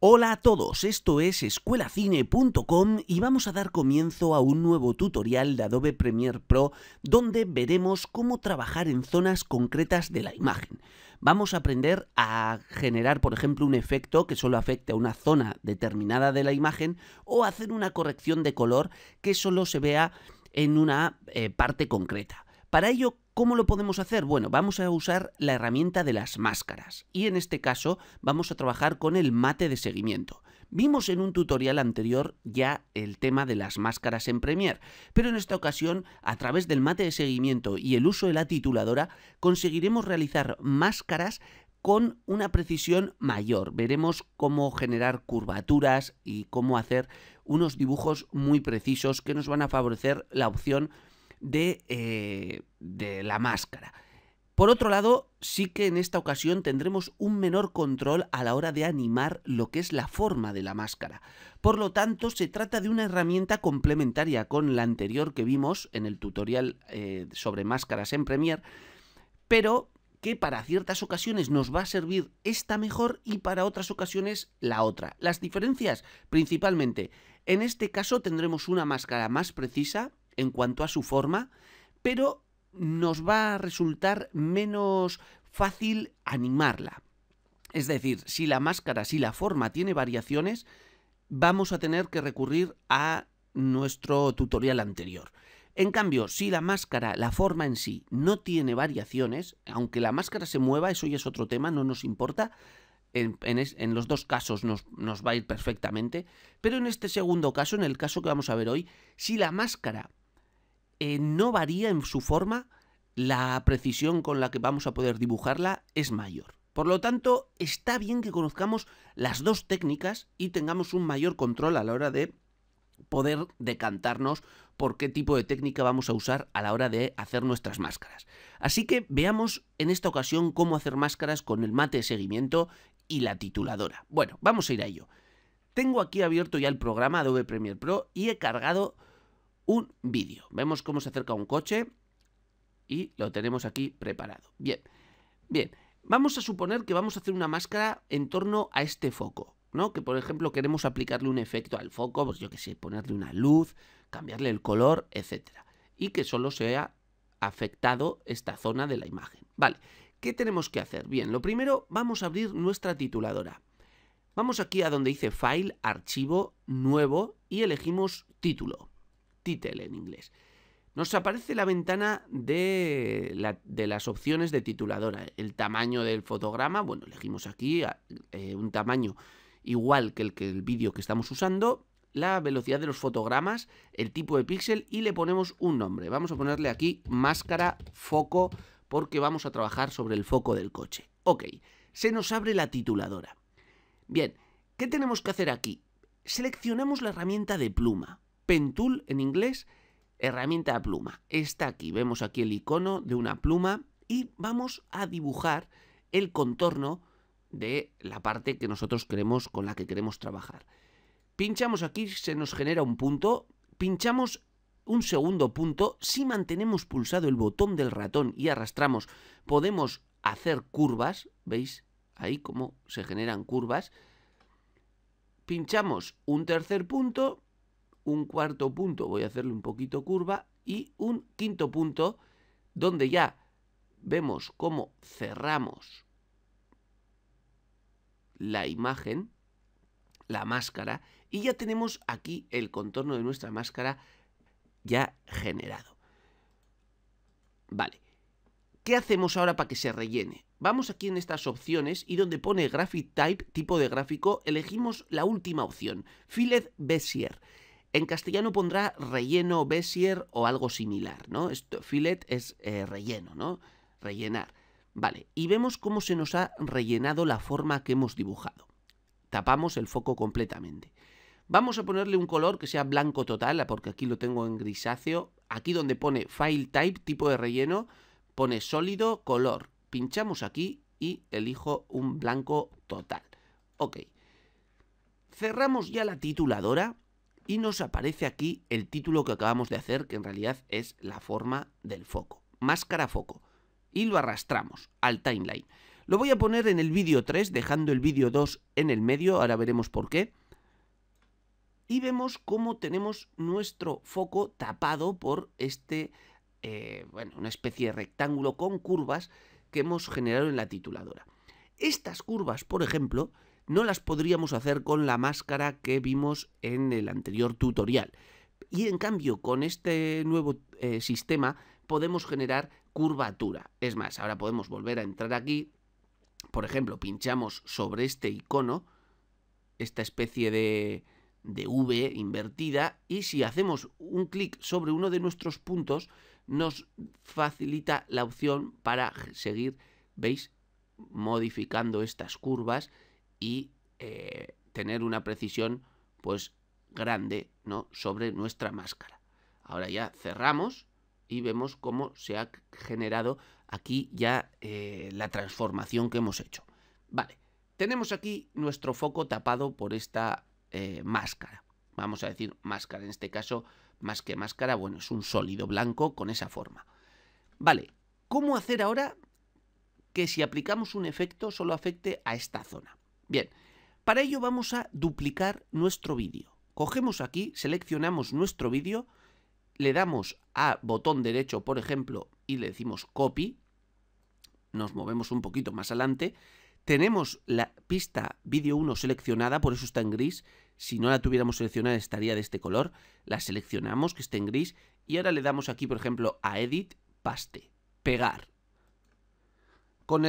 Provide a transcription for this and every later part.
Hola a todos, esto es escuelacine.com y vamos a dar comienzo a un nuevo tutorial de Adobe Premiere Pro donde veremos cómo trabajar en zonas concretas de la imagen. Vamos a aprender a generar, por ejemplo, un efecto que solo afecte a una zona determinada de la imagen o hacer una corrección de color que solo se vea en una eh, parte concreta. Para ello, ¿cómo lo podemos hacer? Bueno, vamos a usar la herramienta de las máscaras y en este caso vamos a trabajar con el mate de seguimiento. Vimos en un tutorial anterior ya el tema de las máscaras en Premiere, pero en esta ocasión, a través del mate de seguimiento y el uso de la tituladora, conseguiremos realizar máscaras con una precisión mayor. Veremos cómo generar curvaturas y cómo hacer unos dibujos muy precisos que nos van a favorecer la opción eh, de, la máscara. Por otro lado, sí que en esta ocasión tendremos un menor control a la hora de animar lo que es la forma de la máscara. Por lo tanto, se trata de una herramienta complementaria con la anterior que vimos en el tutorial eh, sobre máscaras en Premiere, pero que para ciertas ocasiones nos va a servir esta mejor y para otras ocasiones la otra. Las diferencias, principalmente, en este caso tendremos una máscara más precisa, en cuanto a su forma, pero nos va a resultar menos fácil animarla. Es decir, si la máscara, si la forma tiene variaciones, vamos a tener que recurrir a nuestro tutorial anterior. En cambio, si la máscara, la forma en sí, no tiene variaciones, aunque la máscara se mueva, eso ya es otro tema, no nos importa, en, los dos casos nos, nos va a ir perfectamente, pero en este segundo caso, en el caso que vamos a ver hoy, si la máscara eh, no varía en su forma, la precisión con la que vamos a poder dibujarla es mayor. Por lo tanto, está bien que conozcamos las dos técnicas y tengamos un mayor control a la hora de poder decantarnos por qué tipo de técnica vamos a usar a la hora de hacer nuestras máscaras. Así que veamos en esta ocasión cómo hacer máscaras con el mate de seguimiento y la tituladora. Bueno, vamos a ir a ello. Tengo aquí abierto ya el programa Adobe Premiere Pro y he cargado un vídeo. Vemos cómo se acerca un coche y lo tenemos aquí preparado. Bien, bien. Vamos a suponer que vamos a hacer una máscara en torno a este foco, ¿no? Que por ejemplo queremos aplicarle un efecto al foco, pues yo que sé, ponerle una luz, cambiarle el color, etc. Y que solo sea afectado esta zona de la imagen. Vale, ¿qué tenemos que hacer? Bien, lo primero vamos a abrir nuestra tituladora. Vamos aquí a donde dice File, Archivo, Nuevo y elegimos Título en inglés. Nos aparece la ventana de, las opciones de tituladora. El tamaño del fotograma, bueno, elegimos aquí eh, un tamaño igual que el, que el vídeo que estamos usando, la velocidad de los fotogramas, el tipo de píxel y le ponemos un nombre. Vamos a ponerle aquí máscara, foco, porque vamos a trabajar sobre el foco del coche. Ok, se nos abre la tituladora. Bien, ¿qué tenemos que hacer aquí? Seleccionamos la herramienta de pluma. Pentool en inglés, herramienta de pluma. Está aquí, vemos aquí el icono de una pluma y vamos a dibujar el contorno de la parte que nosotros queremos, con la que queremos trabajar. Pinchamos aquí, se nos genera un punto, pinchamos un segundo punto, si mantenemos pulsado el botón del ratón y arrastramos, podemos hacer curvas, ¿veis? Ahí cómo se generan curvas. Pinchamos un tercer punto un cuarto punto, voy a hacerle un poquito curva, y un quinto punto donde ya vemos cómo cerramos la imagen, la máscara, y ya tenemos aquí el contorno de nuestra máscara ya generado. Vale. ¿Qué hacemos ahora para que se rellene? Vamos aquí en estas opciones y donde pone Graphic Type, tipo de gráfico, elegimos la última opción, Fillet Bezier. En castellano pondrá relleno besier o algo similar, ¿no? Esto, filet es eh, relleno, ¿no? Rellenar. Vale, y vemos cómo se nos ha rellenado la forma que hemos dibujado. Tapamos el foco completamente. Vamos a ponerle un color que sea blanco total, porque aquí lo tengo en grisáceo. Aquí donde pone File Type, tipo de relleno, pone sólido, color. Pinchamos aquí y elijo un blanco total. Ok. Cerramos ya la tituladora y nos aparece aquí el título que acabamos de hacer, que en realidad es la forma del foco, máscara foco, y lo arrastramos al timeline. Lo voy a poner en el vídeo 3, dejando el vídeo 2 en el medio, ahora veremos por qué. Y vemos cómo tenemos nuestro foco tapado por este, eh, bueno, una especie de rectángulo con curvas que hemos generado en la tituladora. Estas curvas, por ejemplo, no las podríamos hacer con la máscara que vimos en el anterior tutorial. Y en cambio, con este nuevo eh, sistema podemos generar curvatura. Es más, ahora podemos volver a entrar aquí. Por ejemplo, pinchamos sobre este icono, esta especie de, de V invertida, y si hacemos un clic sobre uno de nuestros puntos, nos facilita la opción para seguir, ¿veis? Modificando estas curvas y eh, tener una precisión pues grande ¿no? sobre nuestra máscara. Ahora ya cerramos y vemos cómo se ha generado aquí ya eh, la transformación que hemos hecho. Vale, tenemos aquí nuestro foco tapado por esta eh, máscara. Vamos a decir máscara, en este caso más que máscara, bueno, es un sólido blanco con esa forma. Vale, ¿cómo hacer ahora que si aplicamos un efecto solo afecte a esta zona? Bien, para ello vamos a duplicar nuestro vídeo. Cogemos aquí, seleccionamos nuestro vídeo, le damos a botón derecho, por ejemplo, y le decimos copy. Nos movemos un poquito más adelante. Tenemos la pista vídeo 1 seleccionada, por eso está en gris. Si no la tuviéramos seleccionada estaría de este color. La seleccionamos, que esté en gris. Y ahora le damos aquí, por ejemplo, a Edit, Paste, Pegar. Con,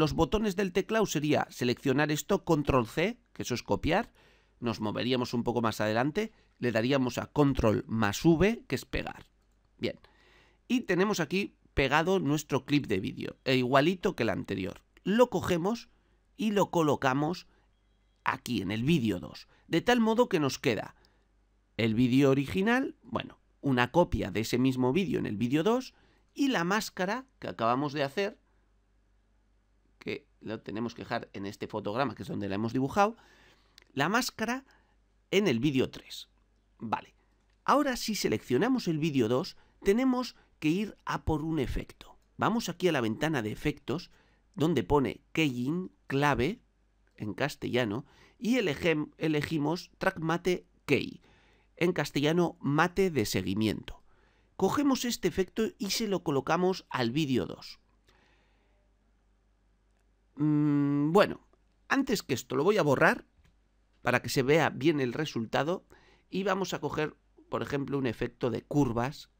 los botones del teclado sería seleccionar esto, control C, que eso es copiar, nos moveríamos un poco más adelante, le daríamos a control más V, que es pegar. Bien. Y tenemos aquí pegado nuestro clip de vídeo, e igualito que el anterior. Lo cogemos y lo colocamos aquí en el vídeo 2, de tal modo que nos queda el vídeo original, bueno, una copia de ese mismo vídeo en el vídeo 2 y la máscara que acabamos de hacer lo tenemos que dejar en este fotograma, que es donde la hemos dibujado, la máscara en el vídeo 3. Vale. Ahora si seleccionamos el vídeo 2, tenemos que ir a por un efecto. Vamos aquí a la ventana de efectos, donde pone Keying, clave, en castellano, y elegimos Track Mate Key, en castellano mate de seguimiento. Cogemos este efecto y se lo colocamos al vídeo 2. Mm, bueno, antes que esto lo voy a borrar para que se vea bien el resultado y vamos a coger, por ejemplo, un efecto de curvas.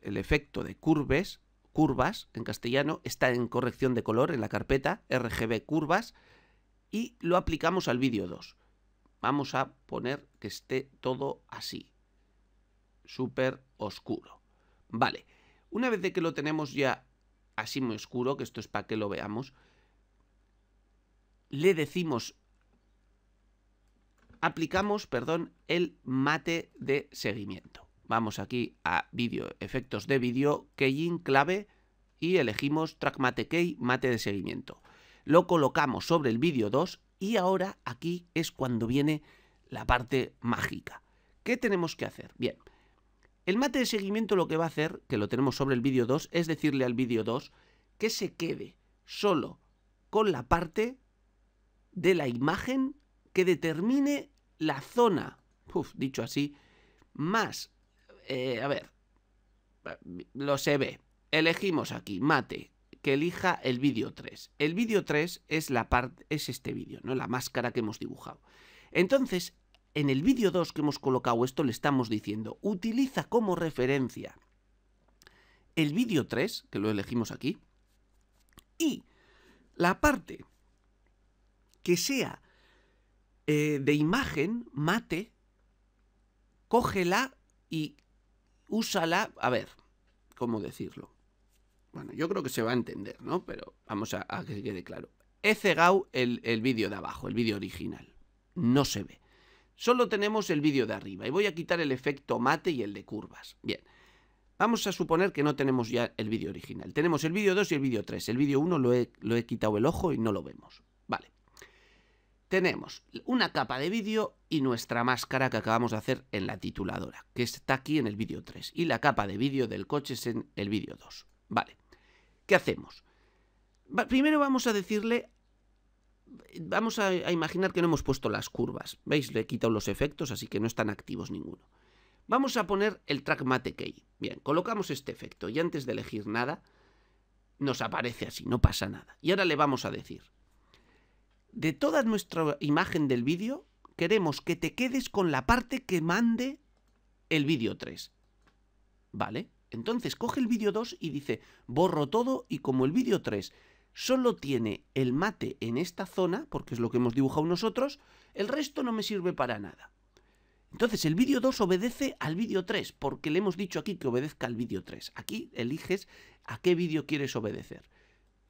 El efecto de curves, curvas en castellano, está en corrección de color en la carpeta RGB curvas y lo aplicamos al vídeo 2. Vamos a poner que esté todo así, súper oscuro. Vale. Una vez de que lo tenemos ya así muy oscuro, que esto es para que lo veamos, le decimos, aplicamos, perdón, el mate de seguimiento. Vamos aquí a vídeo, efectos de vídeo, keying, clave y elegimos track mate key, mate de seguimiento. Lo colocamos sobre el vídeo 2 y ahora aquí es cuando viene la parte mágica. ¿Qué tenemos que hacer? Bien, el mate de seguimiento lo que va a hacer, que lo tenemos sobre el vídeo 2, es decirle al vídeo 2 que se quede solo con la parte de la imagen que determine la zona, dicho así, más, eh, a ver, lo se ve, elegimos aquí, mate, que elija el vídeo 3. El vídeo 3 es, la parte es este vídeo, ¿no? la máscara que hemos dibujado. Entonces, en el vídeo 2 que hemos colocado esto le estamos diciendo, utiliza como referencia el vídeo 3, que lo elegimos aquí, y la parte que sea eh, de imagen, mate, cógela y úsala, a ver, ¿cómo decirlo? Bueno, yo creo que se va a entender, ¿no? Pero vamos a, que quede claro. He cegado el, el vídeo de abajo, el vídeo original. No se ve. Solo tenemos el vídeo de arriba y voy a quitar el efecto mate y el de curvas. Bien, vamos a suponer que no tenemos ya el vídeo original. Tenemos el vídeo 2 y el vídeo 3. El vídeo 1 lo he, quitado el ojo y no lo vemos. Vale. Tenemos una capa de vídeo y nuestra máscara que acabamos de hacer en la tituladora, que está aquí en el vídeo 3. Y la capa de vídeo del coche es en el vídeo 2. Vale. ¿Qué hacemos? Primero vamos a decirle vamos a, imaginar que no hemos puesto las curvas. ¿Veis? Le he quitado los efectos, así que no están activos ninguno. Vamos a poner el track mate key. Bien, colocamos este efecto y antes de elegir nada, nos aparece así, no pasa nada. Y ahora le vamos a decir, de toda nuestra imagen del vídeo, queremos que te quedes con la parte que mande el vídeo 3. ¿Vale? Entonces coge el vídeo 2 y dice, borro todo y como el vídeo 3 Solo tiene el mate en esta zona, porque es lo que hemos dibujado nosotros, el resto no me sirve para nada. Entonces el vídeo 2 obedece al vídeo 3, porque le hemos dicho aquí que obedezca al vídeo 3. Aquí eliges a qué vídeo quieres obedecer.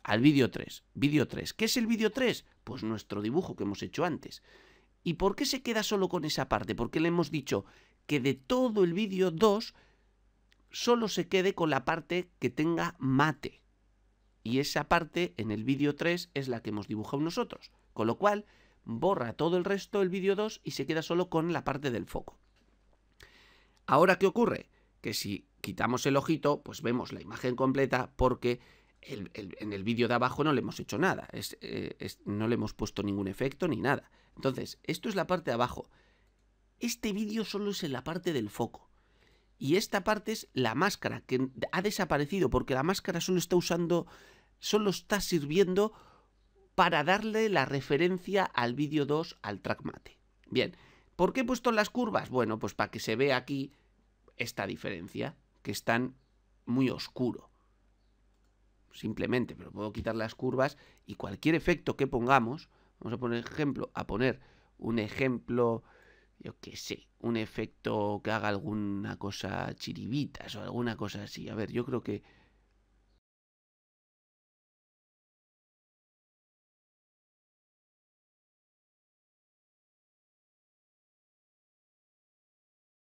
Al vídeo 3, vídeo 3. ¿Qué es el vídeo 3? Pues nuestro dibujo que hemos hecho antes. ¿Y por qué se queda solo con esa parte? Porque le hemos dicho que de todo el vídeo 2 solo se quede con la parte que tenga mate y esa parte en el vídeo 3 es la que hemos dibujado nosotros, con lo cual borra todo el resto del vídeo 2 y se queda solo con la parte del foco. Ahora, ¿qué ocurre? Que si quitamos el ojito, pues vemos la imagen completa porque en el vídeo de abajo no le hemos hecho nada, eh, no le hemos puesto ningún efecto ni nada. Entonces, esto es la parte de abajo. Este vídeo solo es en la parte del foco. Y esta parte es la máscara, que ha desaparecido porque la máscara solo está usando solo está sirviendo para darle la referencia al vídeo 2 al trackmate. Bien, ¿por qué he puesto las curvas? Bueno, pues para que se vea aquí esta diferencia, que están muy oscuro. Simplemente, pero puedo quitar las curvas y cualquier efecto que pongamos, vamos a poner ejemplo, a poner un ejemplo, yo qué sé, un efecto que haga alguna cosa chiribitas o alguna cosa así. A ver, yo creo que